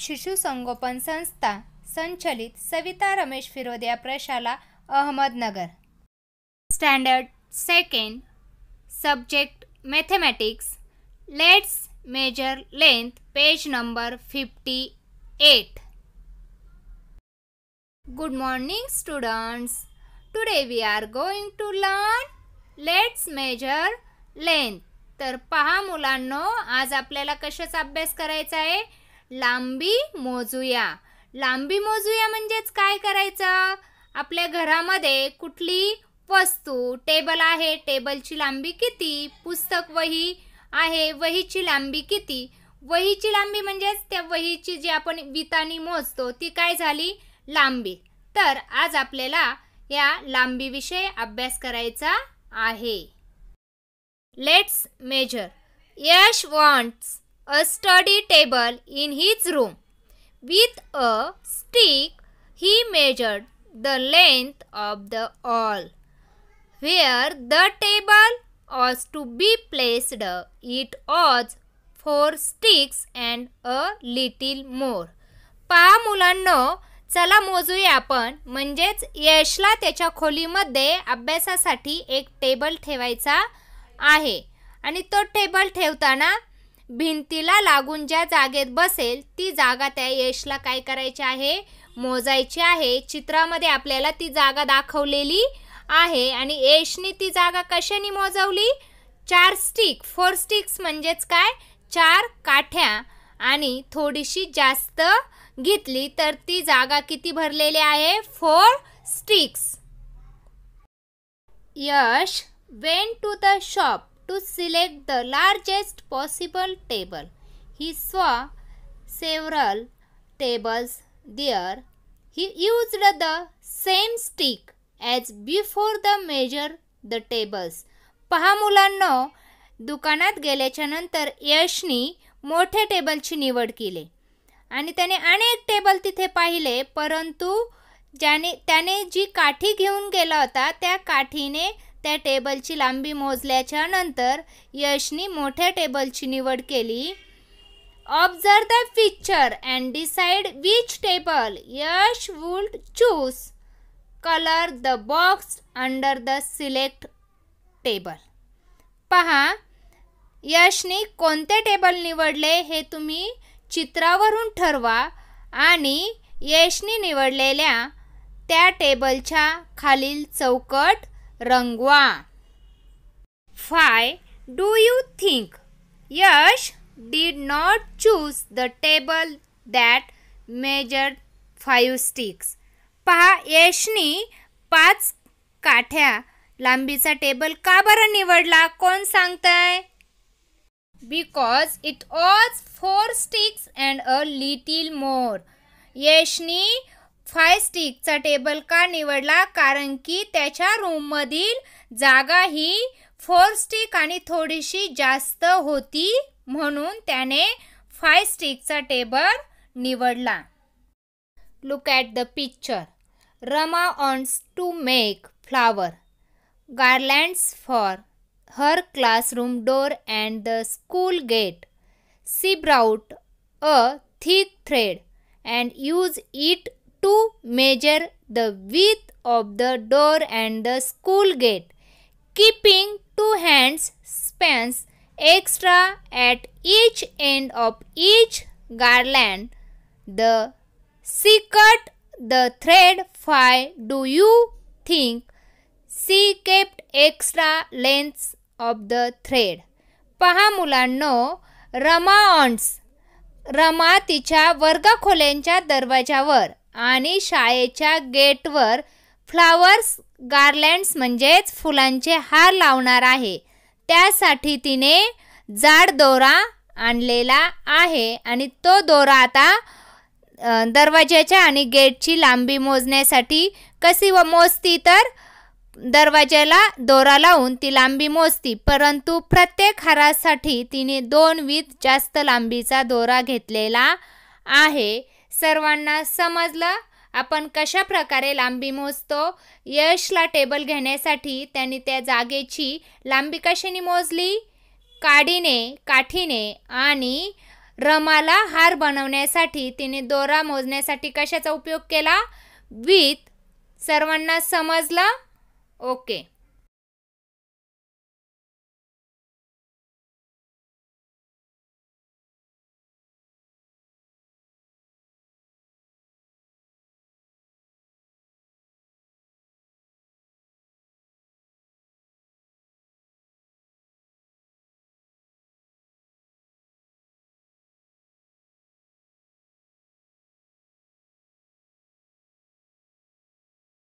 शिशु संगोपन संस्था संचलित सविता रमेश फिरोदिया प्रशाला Ahmednagar standard second subject mathematics let's measure length page number fifty eight good morning students today we are going to learn let's measure length तर पहा मुलांनो आज आपल्याला कशाचा अभ्यास करायचा आहे लांबी मोजूया लांबी मोजूया म्हणजेच काय करायचं आपल्या घरामध्ये कुठली वस्तू टेबल आहे टेबलची लांबी किती पुस्तक वही आहे वहीची लांबी किती वहीची लांबी म्हणजेच त्या वहीची जी आपण वितानी मोजतो ती काय झाली लांबी तर आज आपल्याला या लांबीविषयी अभ्यास करायचा आहे let's measure Yash wants a study table in his room. With a stick, he measured the length of the wall. where the table was to be placed. It was four sticks and a little more. पहा मुलांनो चला मोजूया आपण म्हणजेच यशला त्याच्या खोलीमध्ये अभ्यासासाठी एक टेबल ठेवायचा आहे आणि तो टेबल ठेवताना भिंतीला लागून ज्या जागेत बसेल ती जागा त्या यशला काय करायची आहे मोजायची आहे चित्रामध्ये आपल्याला ती जागा दाखवलेली आहे आणि यशने ती जागा कशाने मोजवली चार स्टिक फोर स्टिक्स म्हणजेच काय चार काठ्या आणि थोडीशी जास्त घेतली तर ती जागा किती भरलेली आहे four sticks Yash went to the shop to select the largest possible table he saw several tables there he used the same stick as before the measure the tables पहा मुलांना दुकानात गेल्याच्या नंतर यशनी मोठ्या टेबलची निवड केली आणि त्याने अनेक टेबल तिथे पाहिले परंतु ज्याने त्याने जी काठी घेऊन गेला होता त्या काठीने त्या टेबलची लांबी मोजल्याच्या नंतर यशनी मोठ्या टेबलची निवड केली observe the picture and decide which table Yash would choose colour the box under the select table पहा यशने कोणते टेबल निवडले हे तुम्ही चित्रावरून ठरवा आणि यशनी निवडलेल्या त्या टेबलच्या खालील चौकट रंगवा why do you think Yash did not choose the table that measure five sticks पहा यशनी पाच काठ्या लांबीचा टेबल का बरं निवडला कोण सांगताय because it was four sticks and a little more यशनी फाय स्टिकचा टेबल का निवडला कारण की त्याच्या रूममधील जागा ही फोर स्टिक आणि थोडीशी जास्त होती म्हणून त्याने फाय स्टिकचा टेबल निवडला look at the picture Rama wants to make flower garlands for her classroom door and the school gate she brought a thick thread and use it to measure the width of the door and the school gate, keeping two hands spans extra at each end of each garland. The she cut the thread. Why do you think she kept extra lengths of the thread? पहा मुलांनो रमा ऑन्स रमा तिच्या वर्गखोल्यांच्या दरवाजावर आणि शाळेच्या गेटवर flowers गार्लँड्स म्हणजेच फुलांचे हार लावणार आहे त्यासाठी तिने जाड दोरा आणलेला आहे आणि तो दोरा आता दरवाज्याच्या आणि गेटची लांबी मोजण्यासाठी कशी व मोजती तर दरवाज्याला दोरा लावून ती लांबी मोजती परंतु प्रत्येक हारासाठी तिने दोन वीज जास्त लांबीचा दोरा घेतलेला आहे सर्वांना समजलं आपण कशा प्रकारे लांबी मोजतो यशला टेबल घेण्यासाठी त्यांनी त्या जागेची लांबी कशाने मोजली काडीने काठीने आणि रमाला हार बनवण्यासाठी तिने दोरा मोजण्यासाठी कशाचा उपयोग केला विथ सर्वांना समजलं ओके